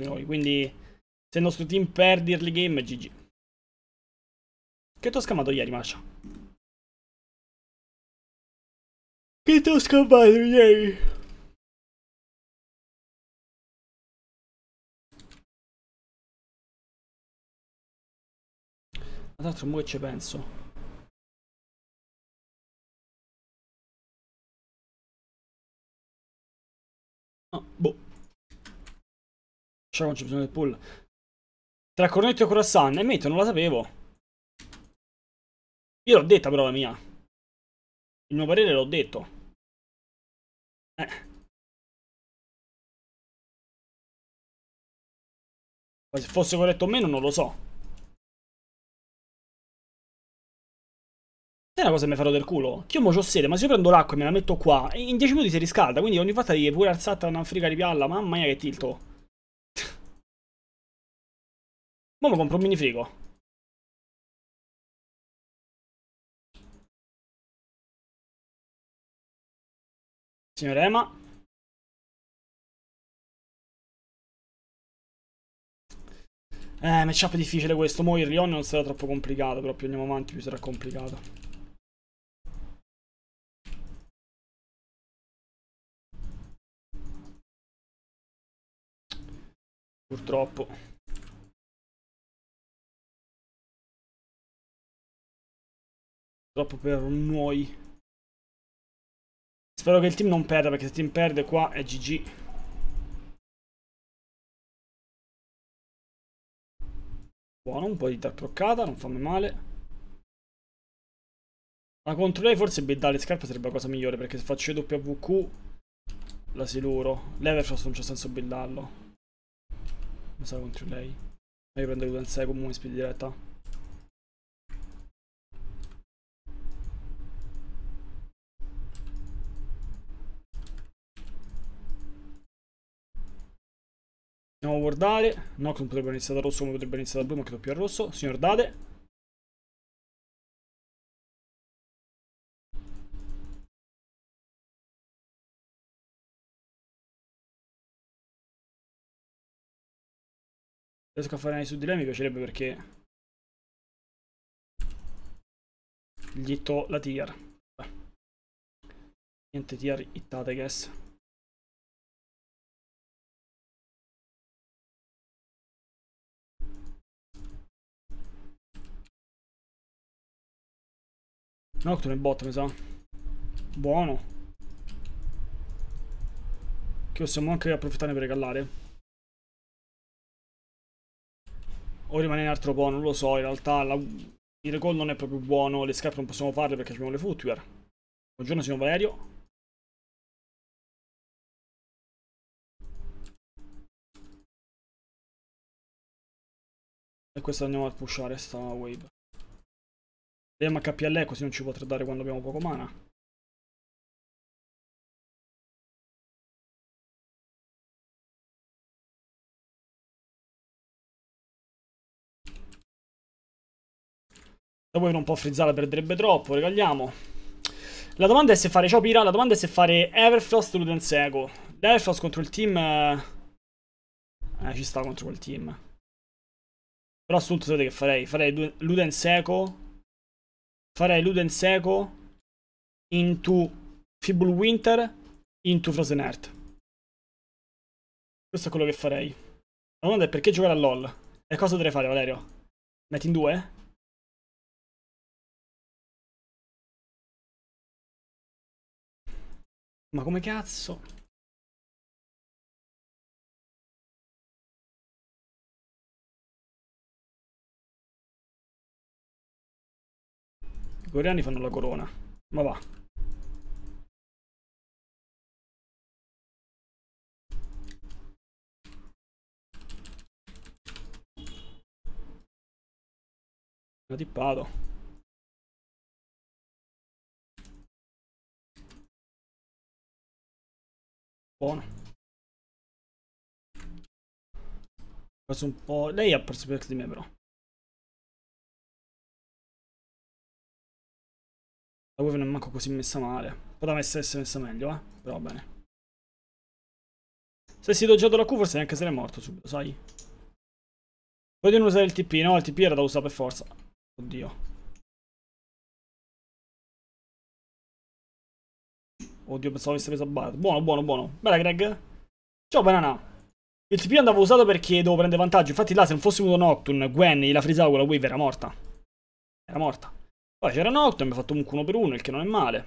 noi. Quindi se il nostro team perde early game, GG. Che ti ho scamato ieri, Masha? Che ti ho scamato ieri? Ma tanto mo che ci penso. Ciao, non c'è bisogno del pull. Tra Cornetto e Curassan. E eh, metto, non la sapevo. Io l'ho detta però la mia. Il mio parere l'ho detto. Eh. Ma se fosse corretto o meno non lo so. Sai una cosa che mi farò del culo? Che io mo c'ho sede, ma se io prendo l'acqua e me la metto qua, in 10 minuti si riscalda, quindi ogni volta devi pure alzata una friga di pialla, mamma mia che tilto. Mo' mi compro un minifrigo. Signor Ema. Eh, matchup è difficile questo. Mo' il Onion non sarà troppo complicato, però più andiamo avanti più sarà complicato. Purtroppo. Troppo per noi. Spero che il team non perda, perché se il team perde qua è GG. Buono, un po' di croccata, non fa male. Ma contro lei forse bildare le scarpe sarebbe la cosa migliore, perché se faccio WQ la siluro. L'Everfrost non c'è senso buildarlo. Non so contro lei. Ma io prendo il 2 in speed con diretta. Andiamo a guardare. No, che non potrebbe iniziare da rosso, ma potrebbe iniziare da blu, ma credo più a rosso. Signor Dade. Riesco a fare anni su di lei, mi piacerebbe perché... Gli to la tier. Niente tier ittate, guess. Nocturne bot, mi sa. Buono. Che possiamo anche approfittare per regalare. O rimane un altro po', non lo so. In realtà la... il recall non è proprio buono. Le scarpe non possiamo farle perché abbiamo le footwear. Buongiorno, signor Valerio. E questo andiamo a pushare sta wave. Vediamo HPLE così non ci potrà dare quando abbiamo poco mana. Se voi non può frizzare, perderebbe troppo, regaliamo. La domanda è se fare, ciao Pira, la domanda è se fare Everfrost o Ludenseco. L'Everfrost contro il team... Eh, eh, ci sta contro quel team. Però assunto sapete che farei? Farei Ludenseco farei Luden Seco into Fibul Winter into Frozen Earth. Questo è quello che farei. La domanda è perché giocare a LOL? E cosa dovrei fare, Valerio? Metti in due? Ma come cazzo? coreani fanno la corona. Ma va. Una tippado. Buono. Faccio un po'... Lei ha perso più ex di me però. La Wave non è manco così messa male. Potrebbe essere messa meglio, eh. Però bene. Se si doggiato la Q forse neanche se ne è morto subito, sai? Voglio non usare il TP, no? Il TP era da usare per forza. Oddio. Oddio, pensavo avesse preso Bard. Buono, buono, buono. Bella, Greg. Ciao, banana. Il TP andava usato perché dovevo prendere vantaggio. Infatti là, se non fossimo venuto Nocturne, Gwen la frisavo la wave era morta. Era morta. Poi c'era Noctem, mi ha fatto comunque uno per uno, il che non è male.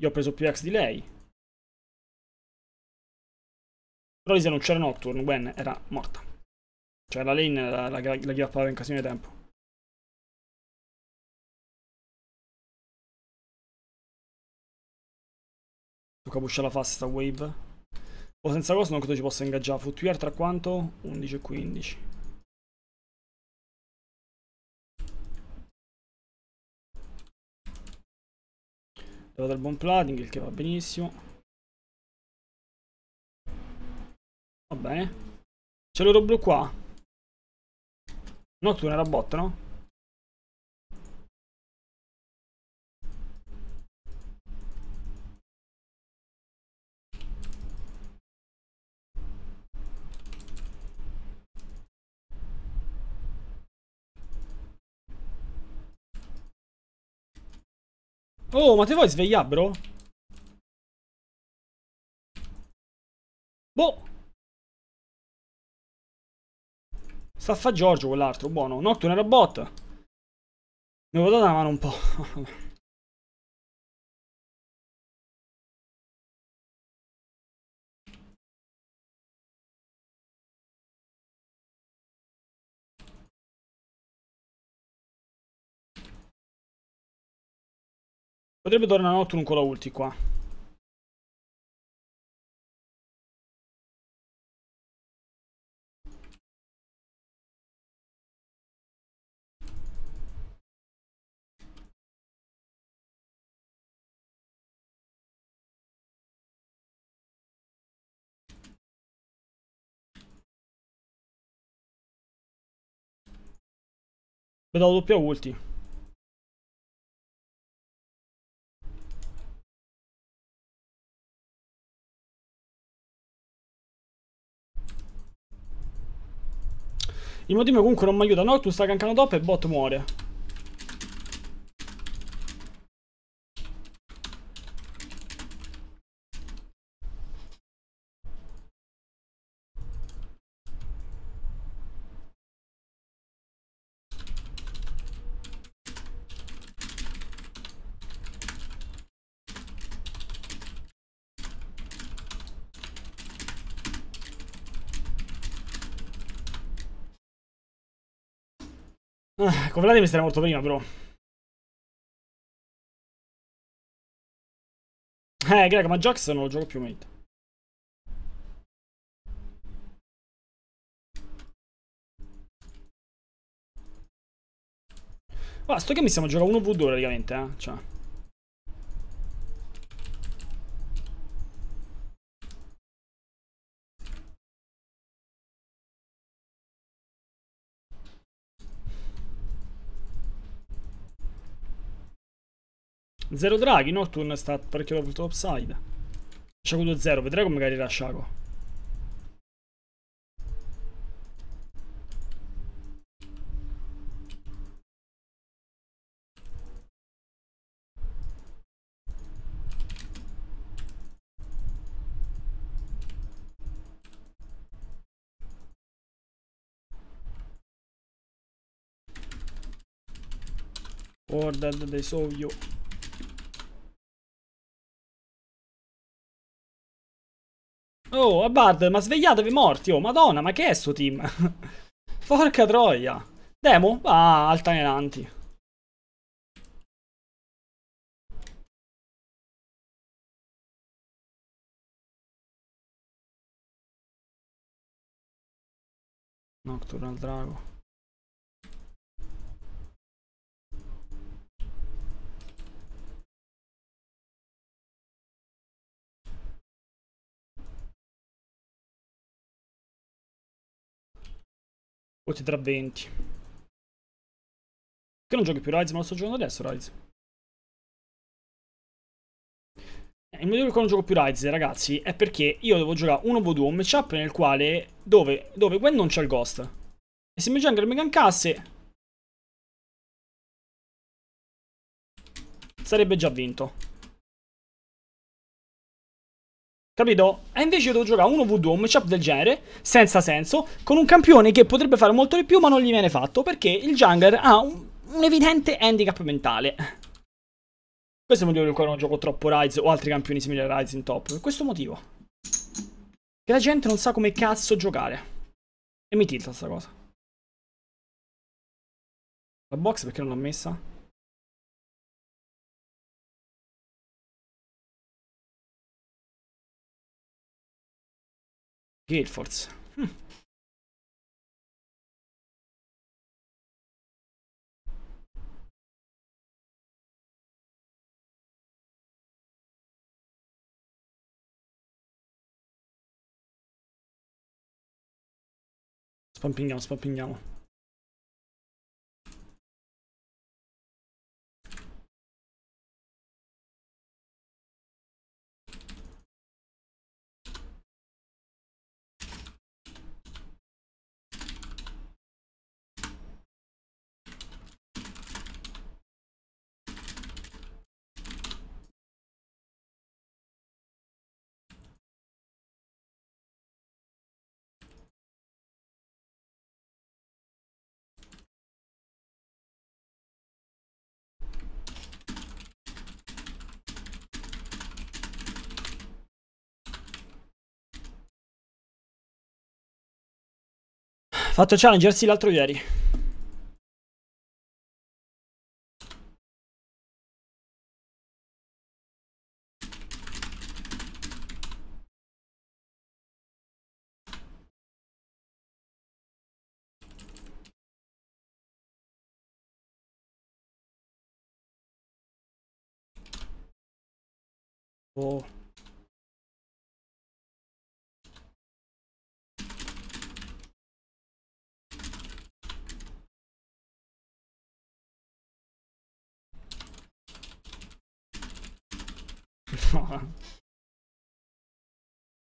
Io ho preso più X di lei. Però lì se non c'era Nocturne, Gwen era morta. Cioè la lane la, la, la ghiappava in casino di tempo. Tocca pushare la fast sta wave. O senza cosa non credo ci possa ingaggiare. Foot tra quanto? 11 e 15. Arrivato il buon plating, il che va benissimo. Va bene. C'è l'oro blu qua. No, tu era botta, no? Oh, ma ti vuoi svegliare, bro? Boh. Sta a fa Giorgio quell'altro, buono. Nocturne era bot. Mi ho dato una mano un po'. Potrebbe tornare a Nocturne con la ulti qua. Vedo la doppia ulti. Il mio comunque non mi aiuta. Noctus sta cancando top e bot muore. Con ecco, Vladimir era molto prima, però. Eh, Greg, ma Jax non lo gioco più, mate. Ma ah, sto che mi stiamo giocando 1v2 praticamente, eh. Cioè. Zero draghi, Nocturne sta perché l'ho avuto upside. Shaco 0 vedrai come carrirà Shaco. Ordered, they saw you. Oh, Abbard, ma svegliatevi morti, oh, madonna, ma che è sto team? Porca troia. Demo? Ah, altaneranti. Nocturnal Drago. O ti darà 20. Che non giochi più Rise, ma lo sto giocando adesso Rise. Eh, il motivo per cui non gioco più Rise, ragazzi, è perché io devo giocare 1v2, un matchup nel quale... Dove, dove Quando non c'è il Ghost. E se mi jungle mi gankasse... Sarebbe già vinto. Capito? E invece devo giocare 1v2, un matchup del genere, senza senso, con un campione che potrebbe fare molto di più ma non gli viene fatto, perché il jungler ha un, un evidente handicap mentale. Questo è il motivo per cui non gioco troppo Rise o altri campioni simili a Rise in top. Per questo motivo. Che la gente non sa come cazzo giocare. E mi tilta sta cosa. La box perché non l'ha messa? Guild Force. Hm. Spampinghiamo, spampinghiamo. Fatto challenger sì l'altro ieri. Oh.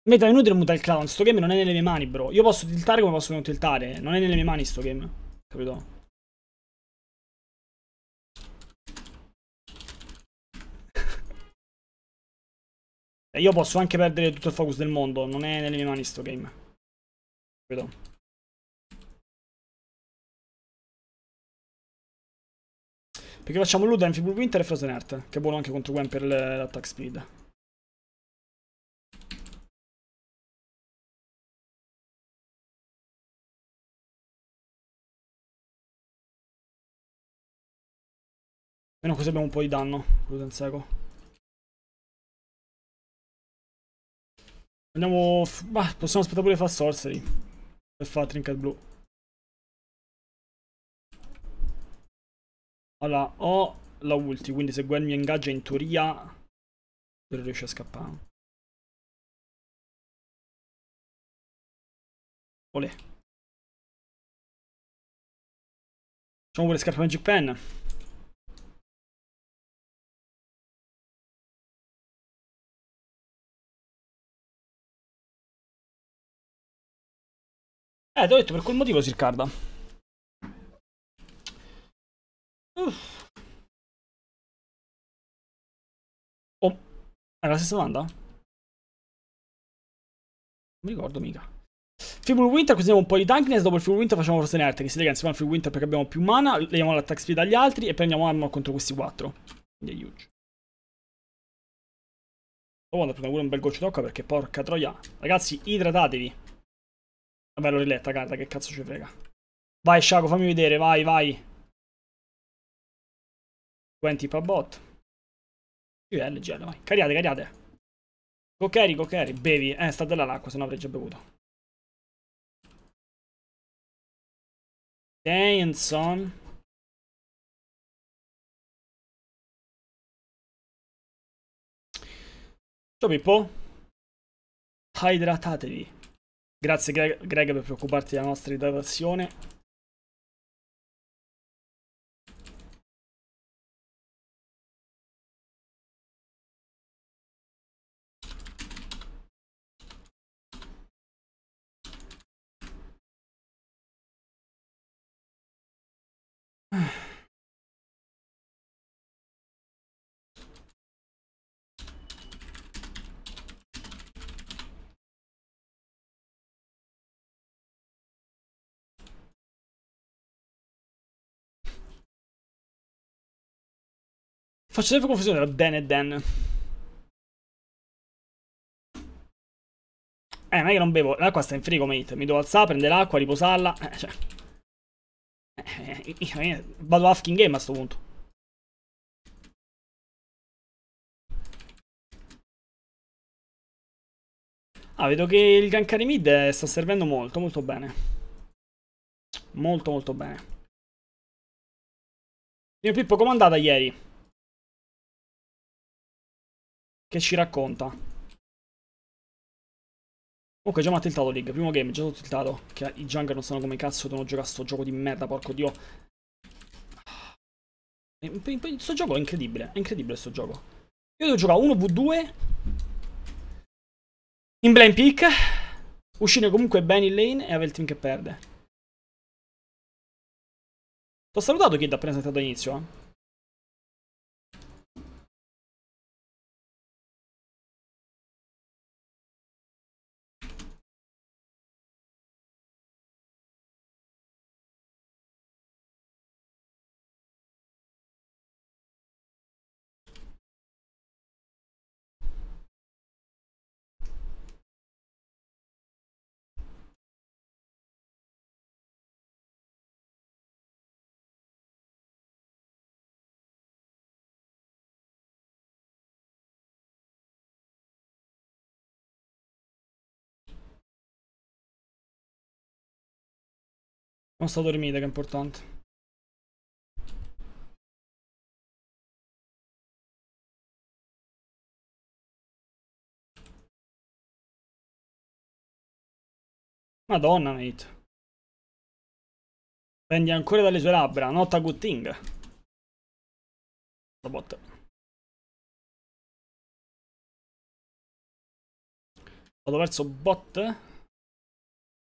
Meta è inutile mutare il clown, sto game non è nelle mie mani, bro. Io posso tiltare come posso non tiltare, non è nelle mie mani sto game. Capito? E io posso anche perdere tutto il focus del mondo, non è nelle mie mani sto game. Capito? Perché facciamo Luda, Infibul Winter e Frozen Earth, che è buono anche contro Gwen per l'attack speed. Meno così abbiamo un po' di danno, quello del seco. Andiamo... Bah, possiamo aspettare pure di sorcery. Per fare trinket blu. Allora, ho la ulti, quindi se Gwen mi ingaggia in teoria... Però riesce a scappare. Olè. Facciamo pure scarpa Magic Pen. Eh, ti ho detto, per quel motivo Sircarda. Oh, è la stessa domanda? Non mi ricordo mica. Fibul Winter, così un po' di Darkness. Dopo il Fibul Winter facciamo forse Earth, che si lega insieme al Fibul Winter perché abbiamo più mana, leviamo l'attack speed agli altri e prendiamo arma contro questi quattro. Quindi è huge. Oh, guarda, prima pure un bel goccio d'occa perché porca troia. Ragazzi, idratatevi. Vabbè, l'ho riletta, guarda, che cazzo ci frega. Vai, Shaco, fammi vedere, vai, vai. Guenti Pabot. UL, GL, vai. Cariate, cariate. Coccheri, coccheri, bevi. Eh, sta della l'acqua, se no avrei già bevuto. Danson. Ciao Pippo. Idratatevi. Grazie Greg, Greg per preoccuparti della nostra idratazione. Faccio sempre confusione tra Dan e Dan. Eh, non è che non bevo. L'acqua sta in frigo, mate. Mi devo alzare, prendere l'acqua, riposarla. Eh, cioè. Eh, io, io, vado a fucking game a sto punto. Ah, vedo che il Gankari mid eh, sta servendo molto, molto bene. Molto, molto bene. Mio Pippo, com'è andata ieri? che ci racconta. Ok, già matto il League, primo game, già tutto il Che i jungler non sanno come cazzo devono giocare a sto gioco di merda, porco dio. Sto gioco è incredibile, è incredibile sto gioco. Io devo giocare 1v2 in blind pick, uscire comunque bene in lane e avere il team che perde. T'ho salutato chi ti ha presentato all'inizio, eh? Non sto a dormire, che è importante. Madonna, mate. Prendi ancora dalle sue labbra, not a good thing. La botta. Vado verso bot.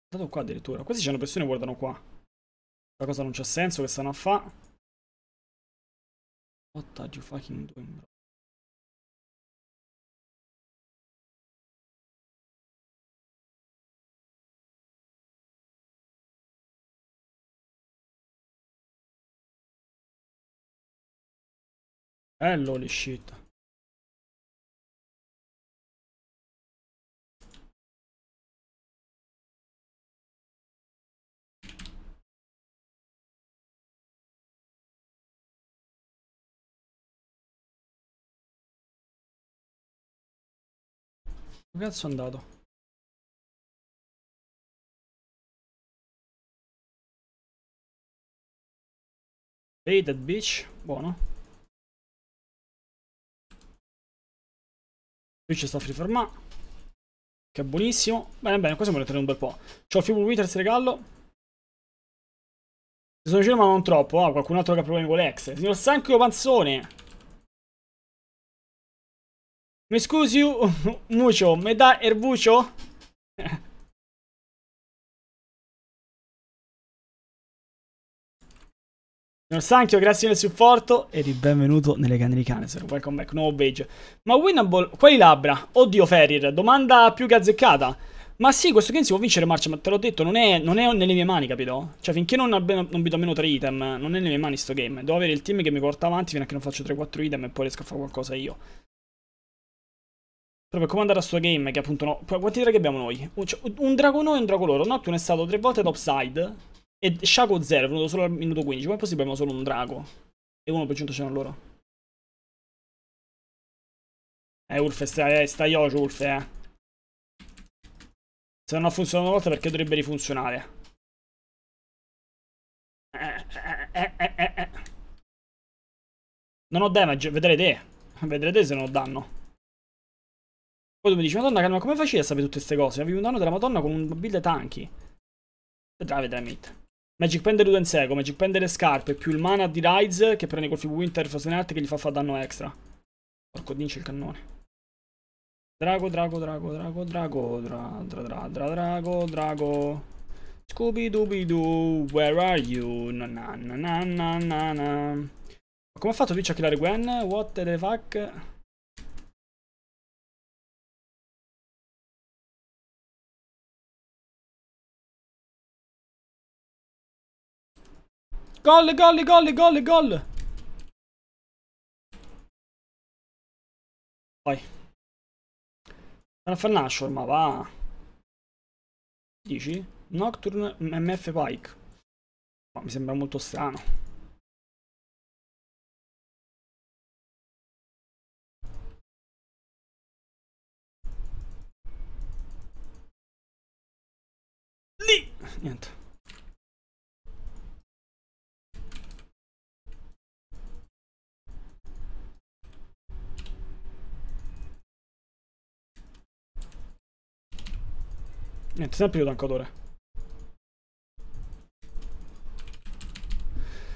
Vado qua addirittura. Questi c'è una persone che guardano qua. La cosa non c'ha senso che stanno a fa. What are you fucking doing, bro? Hello, eh, shit. Dove cazzo è andato? Hey, that bitch. Buono. Qui c'è sta free fermà. Che è buonissimo. Bene, bene, qua siamo rettere un bel po'. C'ho il Fuel Withers regalo. Mi sono vicino, ma non troppo. Ah, qualcun altro che ha problemi con l'ex. Signor Sanchio Panzone. Mi scusi Mucio, me da erbucio? Signor Sanchio, grazie del supporto e di benvenuto nelle canne Canarie Sir. Welcome back, nuovo page. Ma Winnable, quali labbra? Oddio Ferrir, domanda più che azzeccata. Ma sì, questo game si può vincere marcia, ma te l'ho detto, non è, non è, nelle mie mani, capito? Cioè, finché non, abbiamo, non vedo almeno 3 item, non è nelle mie mani sto game. Devo avere il team che mi porta avanti fino a che non faccio 3-4 item e poi riesco a fare qualcosa io. Proprio come andare a sto game, che appunto no. Quanti draghi abbiamo noi? Un, cioè, un drago noi e un drago loro. Nocturne è stato tre volte topside. E Shaco 0, è venuto solo al minuto 15. Come è possibile abbiamo solo un drago? E 1% c'erano loro. Eh, Ulf, stai, stai ocio, Ulf, eh. Se non ha funzionato una volta, perché dovrebbe rifunzionare? Eh, eh, eh, eh, eh. Non ho damage, vedrete. Vedrete se non ho danno. Poi tu mi dici, madonna, ma come facevi a sapere tutte queste cose? Avevi un danno della madonna con un build tanky. Vedrai, vedrai, mate. Magic Pen deludo in seco, Magic Pen delle scarpe, più il mana di Rise che prende col Fibu Winter Frozen Art che gli fa fare danno extra. Porco dinci il cannone. Drago, drago, drago, drago, drago, dra, dra, dra, dra, drago, drago. Scooby Dooby Doo, where are you? No, Na na na na na na. Come ha fatto Twitch a killare Gwen? What the fuck? Gol, gol, gol, gol, gol. Vai. Vanno a fare ma va. Dici? Nocturne MF Pike. Ma mi sembra molto strano. Lì! Niente. Niente, sempre io tanco odore.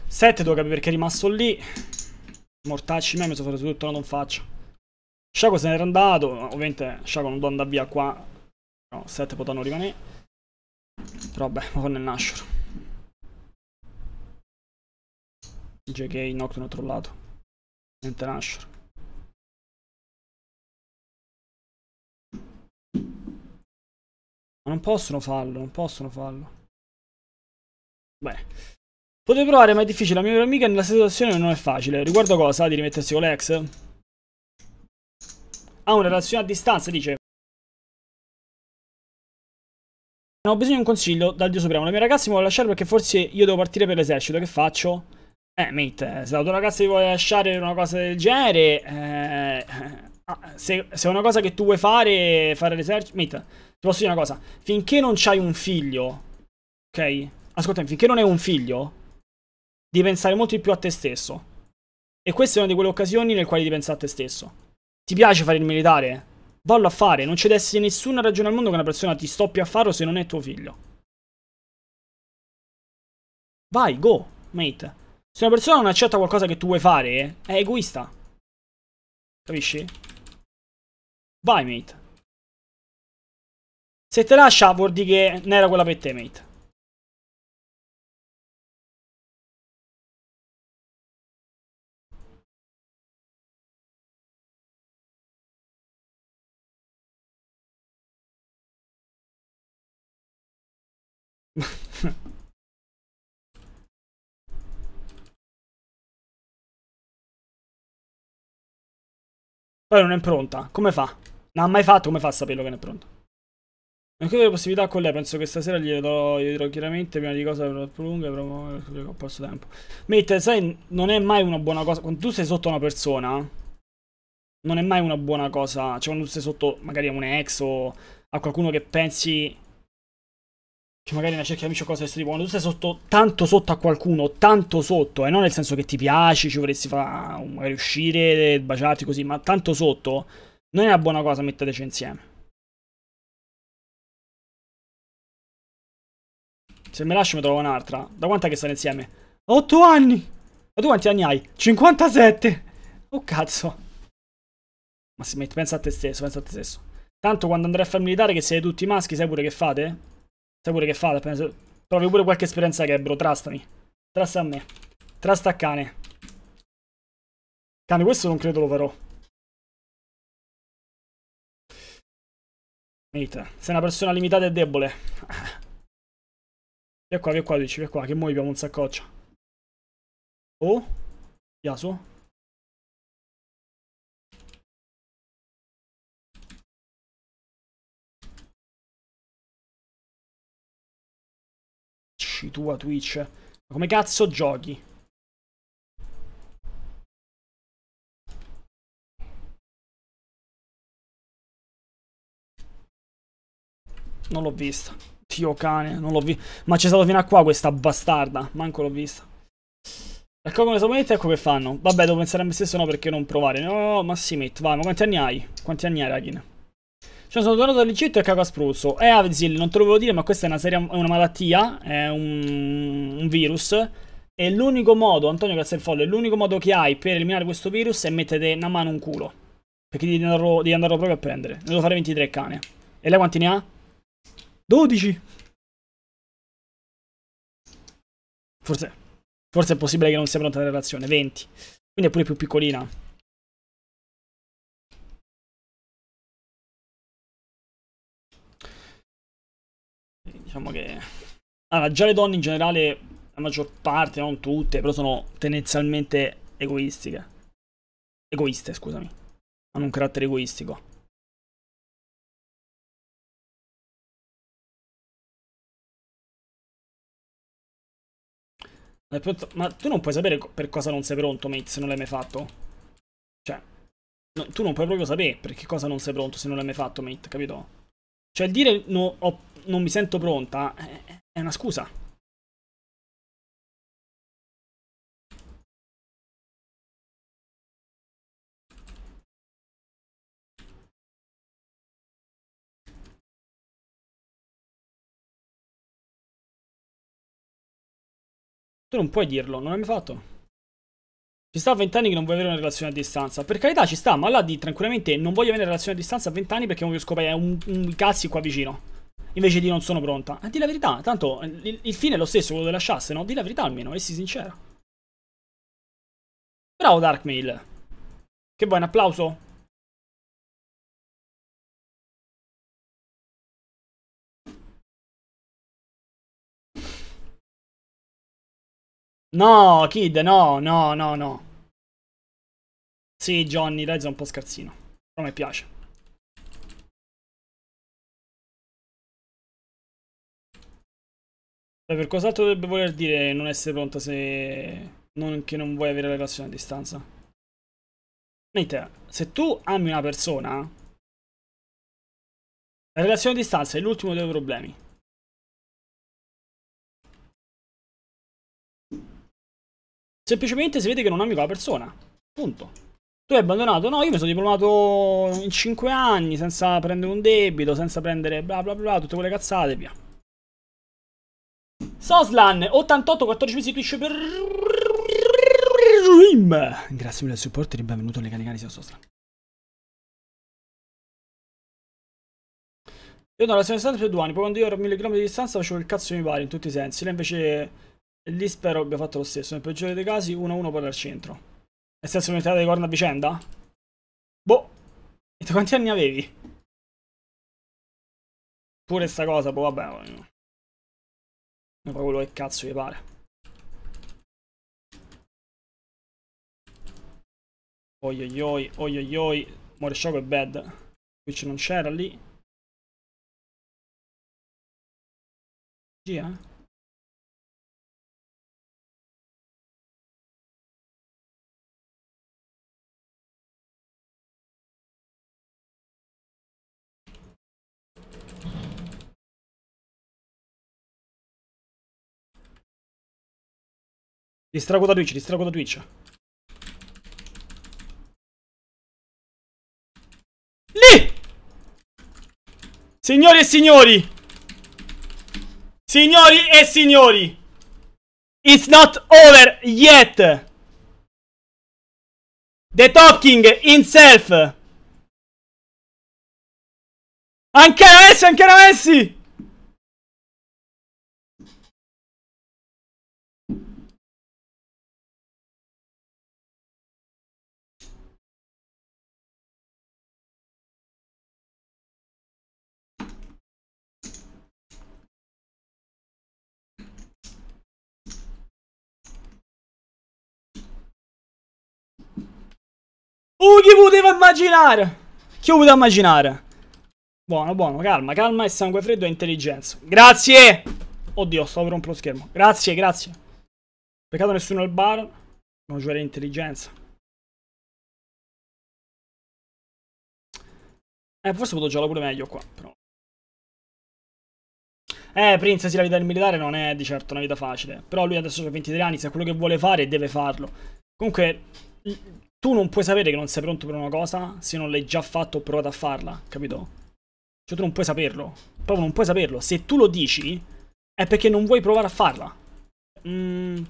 7 devo capire perché è rimasto lì. Mortacci me, mi sono fatto tutto, no, non faccio. Shaco se n'era andato, ovviamente Shaco non può andare via qua. No, 7 potranno rimanere. Però vabbè, ma con il Nashor. JK Nocturne ha trollato. Niente Nashor. Ma non possono farlo, non possono farlo. Bene. Potete provare, ma è difficile. La mia amica nella situazione non è facile. Riguardo cosa? Di rimettersi con l'ex? Ha una relazione a distanza, dice. Non ho bisogno di un consiglio dal Dio Supremo. La mia ragazza mi vuole lasciare perché forse io devo partire per l'esercito. Che faccio? Eh, mate, se la tua ragazza ti vuole lasciare una cosa del genere, eh, se, se, è una cosa che tu vuoi fare, fare l'esercito. Mate, ti posso dire una cosa. Finché non c'hai un figlio, ok? Ascoltami, finché non hai un figlio, devi pensare molto di più a te stesso. E questa è una di quelle occasioni nelle quali devi pensare a te stesso. Ti piace fare il militare? Vallo a fare, non cedessi nessuna ragione al mondo che una persona ti stoppi a farlo se non è tuo figlio. Vai, go, mate. Se una persona non accetta qualcosa che tu vuoi fare, è egoista. Capisci? Vai, mate. Se te lascia vuol dire che non era quella per te, mate. Poi non è pronta. Come fa? Non ha mai fatto, come fa a saperlo che non è pronto? Non credo le possibilità con lei, penso che stasera gli darò, gli darò chiaramente prima di cosa per prolunga, però ho perso tempo. Mate, sai, non è mai una buona cosa, quando tu sei sotto una persona, non è mai una buona cosa, cioè quando tu sei sotto magari a un ex o a qualcuno che pensi, che magari una cerchia di amici o cose di questo tipo, quando tu sei sotto, tanto sotto a qualcuno, tanto sotto, e non nel senso che ti piaci, ci vorresti fare, magari uscire, baciarti così, ma tanto sotto non è una buona cosa metteteci insieme. Se me lascio mi trovo un'altra. Da quant'è che stanno insieme? 8 anni! Ma tu quanti anni hai? 57! Oh cazzo! Ma si mette, pensa a te stesso, pensa a te stesso. Tanto quando andrai a fare militare che siete tutti maschi, sai pure che fate? Sai pure che fate? Penso... Provi pure qualche esperienza che bro, trastami. Trasta a me. Trasta a cane. Cane, questo non credo lo farò. Nate, sei una persona limitata e debole. Via qua, via qua, dici, via qua, che mo' abbiamo un saccoccia. Oh? Yasuo? Ci tua Twitch. Ma come cazzo giochi? Non l'ho vista. Dio cane, non l'ho vista. Ma c'è stato fino a qua questa bastarda. Manco l'ho vista. Raccolgono le saponette, ecco che fanno. Vabbè, devo pensare a me stesso, no, perché non provare. No, ma si mette. vai, ma quanti anni hai? Quanti anni hai, Ragin? Cioè, sono tornato dall'Egitto e cago a spruzzo. Eh, Avzil, non te lo volevo dire, ma questa è una, serie, è una malattia, è un, un virus. E l'unico modo, Antonio Castelfollo, l'unico modo che hai per eliminare questo virus è mettere una mano un culo. Perché devi andarlo, devi andarlo proprio a prendere. devo fare 23 cane. E lei quanti ne ha? 12. Forse, forse è possibile che non sia pronta la relazione. 20. Quindi è pure più piccolina. Diciamo che... Allora, già le donne in generale, la maggior parte, non tutte, però sono tendenzialmente egoistiche. Egoiste, scusami. Hanno un carattere egoistico. Eh, ma tu non puoi sapere per cosa non sei pronto, mate, se non l'hai mai fatto. Cioè, no, tu non puoi proprio sapere per che cosa non sei pronto se non l'hai mai fatto, mate, capito? Cioè, dire no, ho, non mi sento pronta è, eh, è una scusa. Tu non puoi dirlo, non l'hai mai fatto. Ci sta a vent'anni che non vuoi avere una relazione a distanza. Per carità, ci sta, ma là di tranquillamente non voglio avere una relazione a distanza a vent'anni perché voglio scoprire un, un cazzi qua vicino. Invece di non sono pronta. Eh, di la verità, tanto eh, il, il, fine è lo stesso, quello della lasciasse, no? Di la verità almeno, e sii sincera. Bravo Darkmail. Che vuoi, un applauso? No, Kid, no, no, no, no. Sì, Johnny, Rezzo è un po' scherzino. Però mi piace. Per cos'altro dovrebbe voler dire non essere pronta se... Non, che non vuoi avere la relazione a distanza? Niente, se tu ami una persona... La relazione a distanza è l'ultimo dei tuoi problemi. Semplicemente si vede che non ami quella persona. Punto. Tu hai abbandonato? No, io mi sono diplomato in 5 anni senza prendere un debito, senza prendere bla bla bla, tutte quelle cazzate e via. Soslan, 88, 14 mesi Twitch per... Grazie mille al supporto e benvenuto alle cani sia Soslan. Io ho una relazione distante per due anni, poi quando io ero a 1000 km di distanza facevo il cazzo che mi pare in tutti i sensi, lei invece e lì spero abbia fatto lo stesso. Nel peggiore dei casi 1-1 poi dal centro. Nel senso mi entrate le corna a vicenda? Boh. E tu quanti anni avevi? Pure sta cosa, boh vabbè. Non proprio quello che cazzo vi pare. Oi oi oi, oi oi oi. Moresciago è bad. Switch non c'era lì. Gia? Eh. Distrago da Twitch, distrago da Twitch. Lì! Signori e signori! Signori e signori! It's not over yet! The Talking himself! Anche Messi, anche Messi! Oh, chi poteva immaginare? Chi poteva immaginare? Buono, buono, calma, calma e sangue freddo e intelligenza. Grazie! Oddio, sto per rompere lo schermo. Grazie, grazie. Peccato nessuno al bar. Non giocare intelligenza. Eh, forse potevo giocare pure meglio qua, però. Eh, Prince, sì, la vita del militare non è di certo una vita facile. Però lui adesso ha 23 anni, se è quello che vuole fare, deve farlo. Comunque, tu non puoi sapere che non sei pronto per una cosa se non l'hai già fatto o provato a farla, capito? Cioè tu non puoi saperlo, proprio non puoi saperlo. Se tu lo dici è perché non vuoi provare a farla. Mm,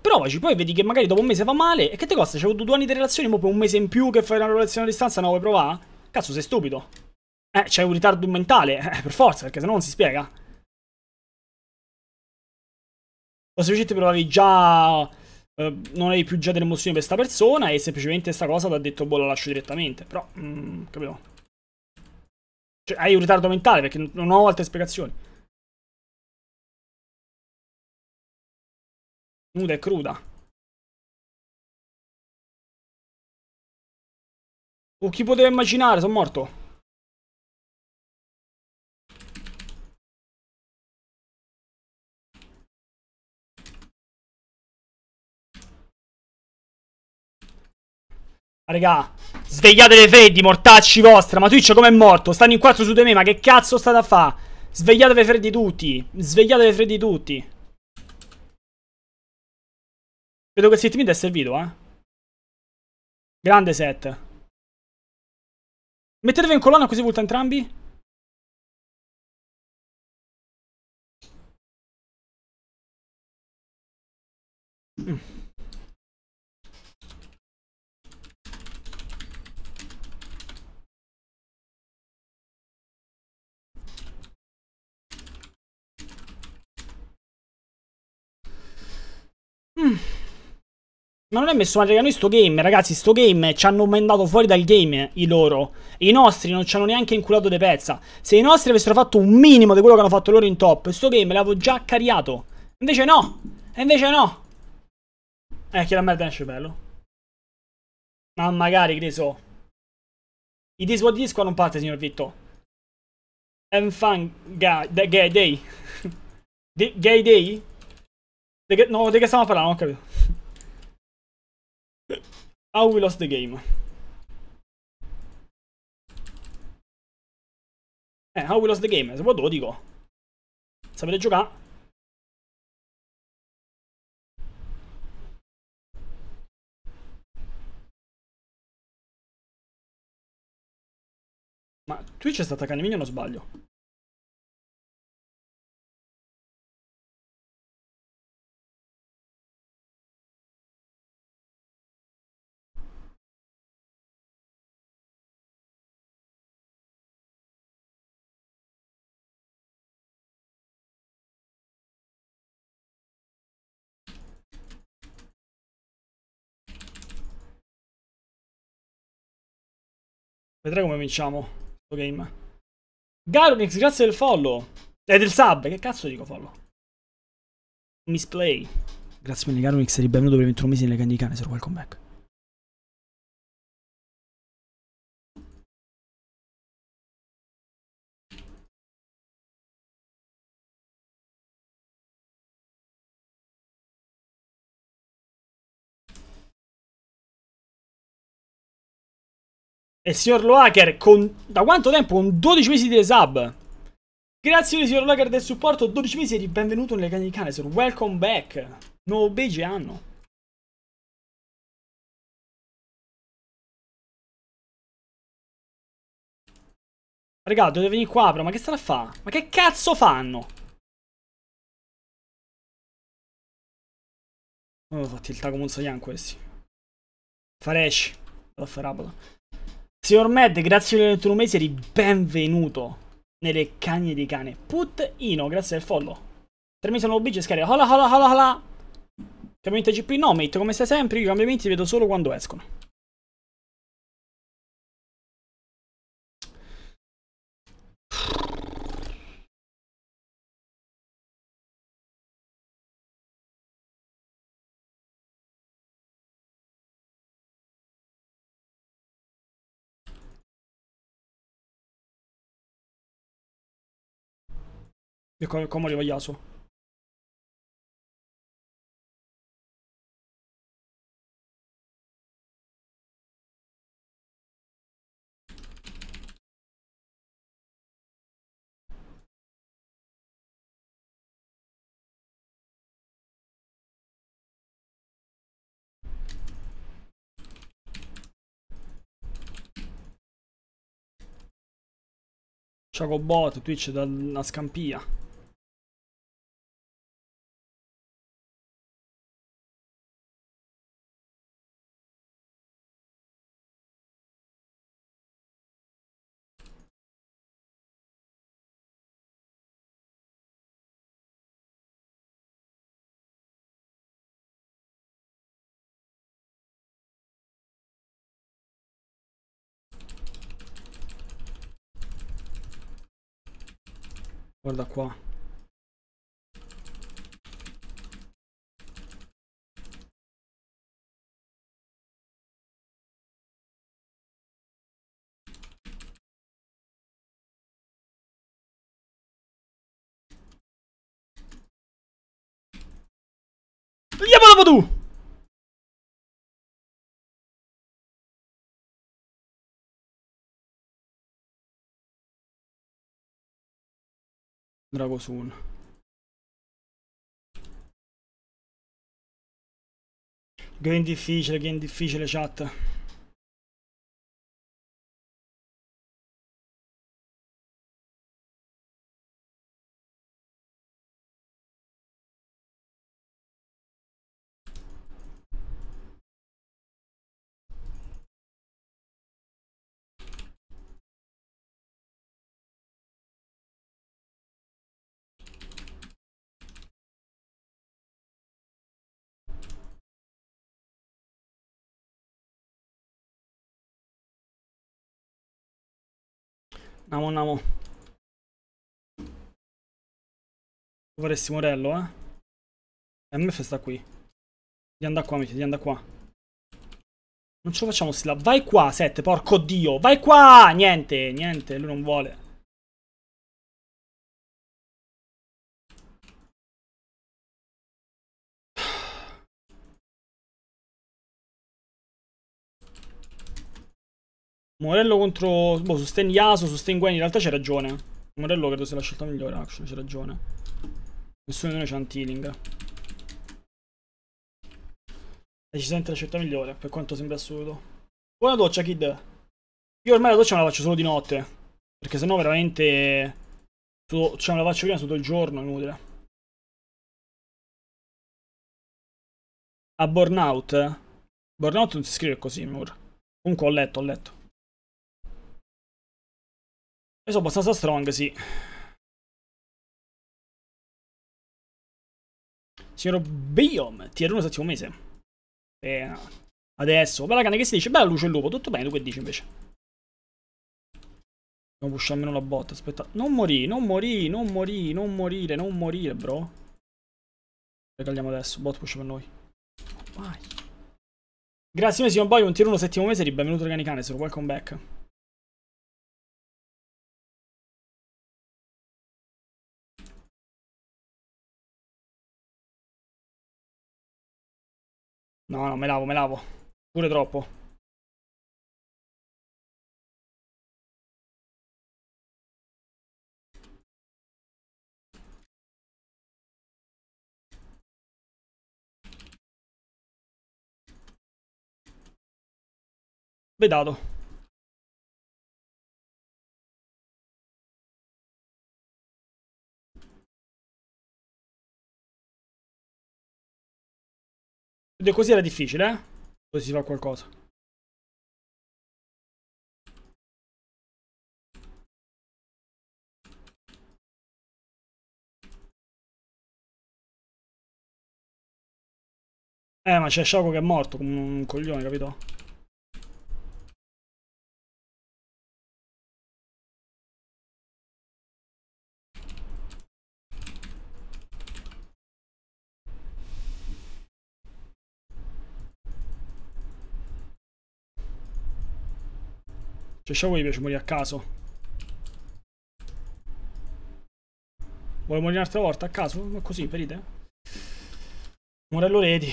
provaci, poi vedi che magari dopo un mese fa male e che ti costa? C'è avuto due anni di relazione, poi un mese in più che fai una relazione a distanza, no, vuoi provare? Cazzo, sei stupido. Eh, c'hai un ritardo mentale, eh, per forza, perché se no non si spiega. O se semplicemente provavi già Ehm, non hai più già delle emozioni per questa persona e semplicemente questa cosa ti ha detto boh la lascio direttamente però mm, capito cioè hai un ritardo mentale perché non ho altre spiegazioni nuda e cruda o oh, chi poteva immaginare sono morto Ah, raga, svegliate le freddi, mortacci vostra. Ma Twitch com'è morto? Stanno in quattro su di me, ma che cazzo state a fa? Svegliate le freddi tutti. Svegliate le freddi tutti. Vedo che il sit è servito, eh. Grande set. Mettetevi in colonna così volta entrambi. Mm. Ma non è messo male che noi sto game, ragazzi, sto game ci hanno mandato fuori dal game i loro. I nostri non ci hanno neanche inculato de pezza. Se i nostri avessero fatto un minimo di quello che hanno fatto loro in top, sto game l'avevo già cariato. Invece no, e invece no. Eh, che la merda nasce bello. Ma magari, Creso. I This What This non parte, signor Vitto. Enfanga, gay day. gay day? no, di che stiamo parlando? Non ho capito. How we lost the game. Eh, how we lost the game, eh, se vuoi lo dico. Sapete giocare? Ma Twitch sta attaccando, mica non sbaglio. Vedrai come vinciamo questo game. Garonix, grazie del follow. E del sub, che cazzo dico follow? Misplay. Grazie mille Garonix, eri benvenuto per 21 mesi nelle candy cane, se quel comeback. E signor Loaker con, da quanto tempo? Un 12 mesi di sub. Grazie signor Loaker del supporto, 12 mesi e benvenuto nelle canne di Canesor. Welcome back. Nuovo beige anno. Raga, dovete venire qua, però, ma che stanno a fa? Ma che cazzo fanno? oh, fatti il taco monzaglian questi. Faresci. Vado a Signor Mad, grazie per il tuo mese di benvenuto nelle cagne di cane. Put Ino, grazie al follow. Per me sono bici e scarica. Hola hola hola hola. Cambiamento GP, no mate, come stai sempre, io i cambiamenti li vedo solo quando escono. Jako, como arriba Yasuo. C'è robot, Twitch da una scampia. guarda qua Jebala vodu! Dragosun. Game difficile, game difficile chat. Andiamo, andiamo. Vorresti Morello, eh? MF sta qui. Di andare qua, amici, di andare qua. Non ce lo facciamo, Silla. Vai qua, 7, porco dio. Vai qua! Niente, niente, lui non vuole. Morello contro... Boh, sustain Yasuo, sustain Gwen. In realtà c'è ragione. Morello credo sia la scelta migliore, actually, c'è ragione. Nessuno di noi c'ha un healing E ci sente la scelta migliore, per quanto sembra assurdo. Buona doccia, Kid. Io ormai la doccia me la faccio solo di notte. Perché sennò veramente... Tutto, cioè me la faccio prima tutto il giorno, inutile. A Burnout? Eh. Burnout non si scrive così, Moore. Comunque ho letto, ho letto. E sono abbastanza strong, sì. Signor Biom, TR1 settimo mese. Eh, adesso. Bella cane che si dice? Bella luce il lupo, tutto bene, tu che dici invece? Non push almeno la botta, aspetta. Non morì, non morì, non morì, non morire, non morire, bro. Regaliamo adesso, bot push per noi. Vai. Grazie mille, signor Boy, un tiro 1 settimo mese di benvenuto Organicane, sono welcome back. No, no, me lavo, me lavo. Pure troppo. Vedato. Oddio, così era difficile, eh? Così si fa qualcosa. Eh, ma c'è Shaco che è morto come un coglione, capito? Cioè, Shaw mi piace morire a caso. Vuoi morire un'altra volta a caso? Ma così, perite? Morello Redi.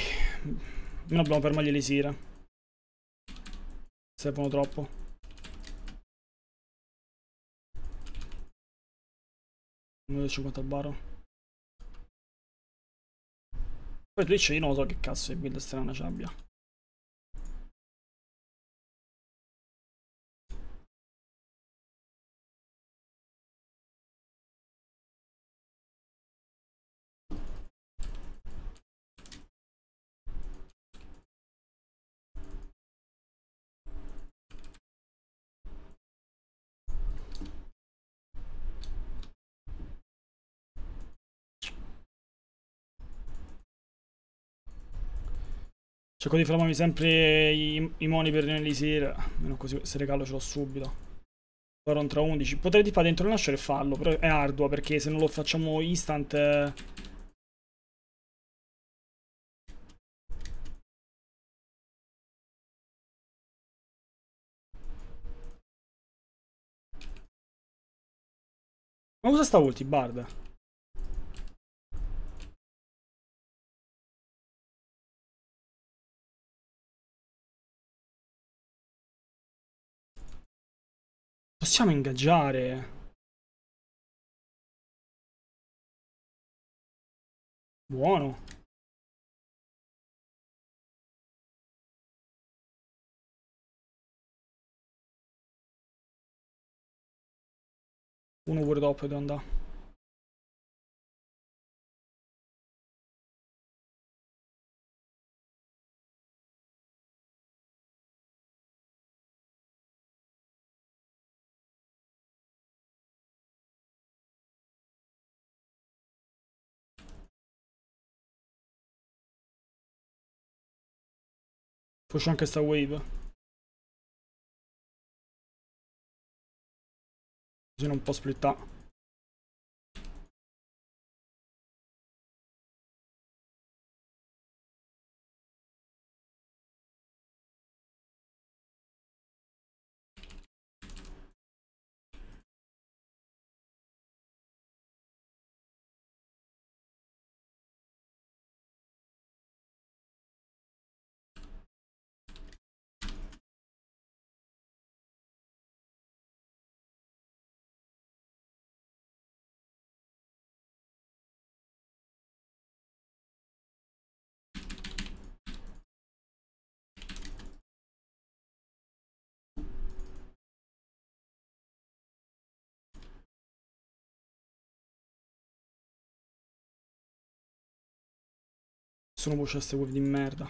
Non abbiamo per maglia Lisira. Servono troppo. Uno 50 al baro. Poi Twitch io non so che cazzo di build strana c'abbia. Cerco di fermarmi sempre i, i moni per lunedì sera. Almeno così se regalo ce l'ho subito. Baron tra 11. Potrei di fare dentro il nascere e farlo, però è arduo perché se non lo facciamo instant... Eh... Ma cosa sta ulti, Bard? Possiamo ingaggiare. Buono. Uno pure dopo devo andare. Faccio anche sta wave. Così non può splittare. Sono voce a ste wave di merda.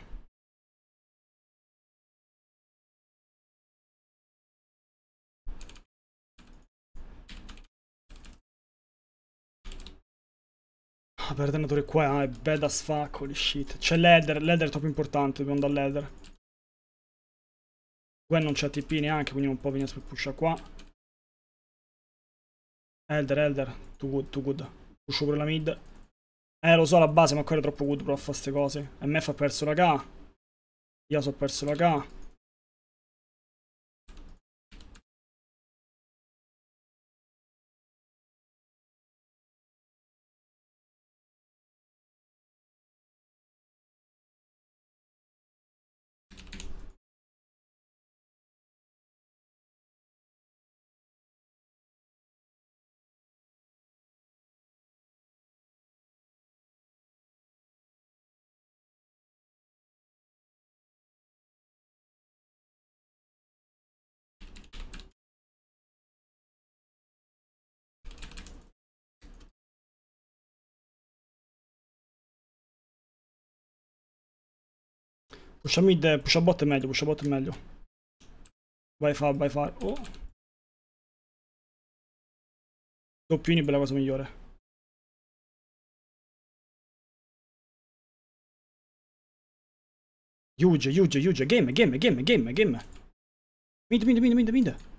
Ah, perdendo qua è bad as fuck, holy shit. C'è l'header, l'header è troppo importante, dobbiamo andare all'header. Gwen non c'è TP neanche, quindi un po' viene pusha qua. Elder, Elder, too good, too good. Pusho pure la mid. Eh, lo so la base, ma ancora è troppo good, prof, a queste cose. E me fa perso la K. Io so perso la K. Pusha mid, pusha bot è meglio, pusha bot è meglio. Vai far, vai far. Oh. Doppio unib è la cosa migliore. Huge, huge, huge, game, game, game, game, game. Mid, mid, mid, mid, mid.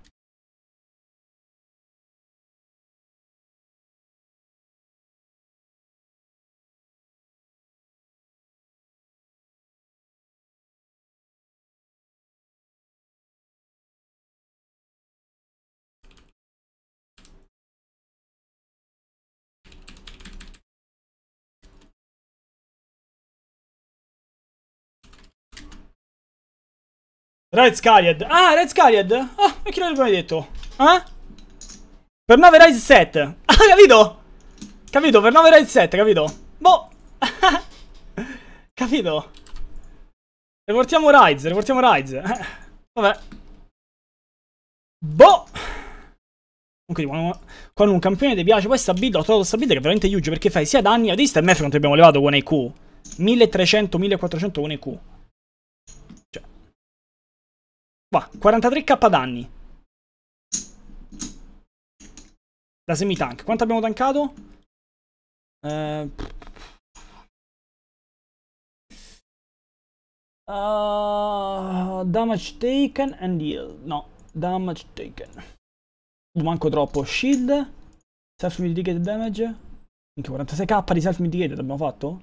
Red Scariad. Ah, Red Scariad. Ah, e chi l'avrebbe mai detto? Eh? Per 9 Rise 7. Ah, capito? Capito, per 9 Rise 7, capito? Boh. capito? Riportiamo Rise, riportiamo Rise. Vabbè. Boh. Comunque, quando un campione ti piace. Questa build, ho trovato questa build che è veramente huge perché fai sia danni. Avete visto il Mef quanto abbiamo levato con IQ. 1300-1400 con IQ. Qua, 43k danni. La semi-tank. Quanto abbiamo tankato? Uh, damage taken and yield. No, damage taken. Manco troppo. Shield. Self mitigated damage. Anche 46k di self mitigated abbiamo fatto?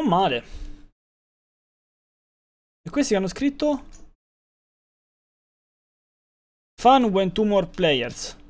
Non male. E questi che hanno scritto? Fun when two more players.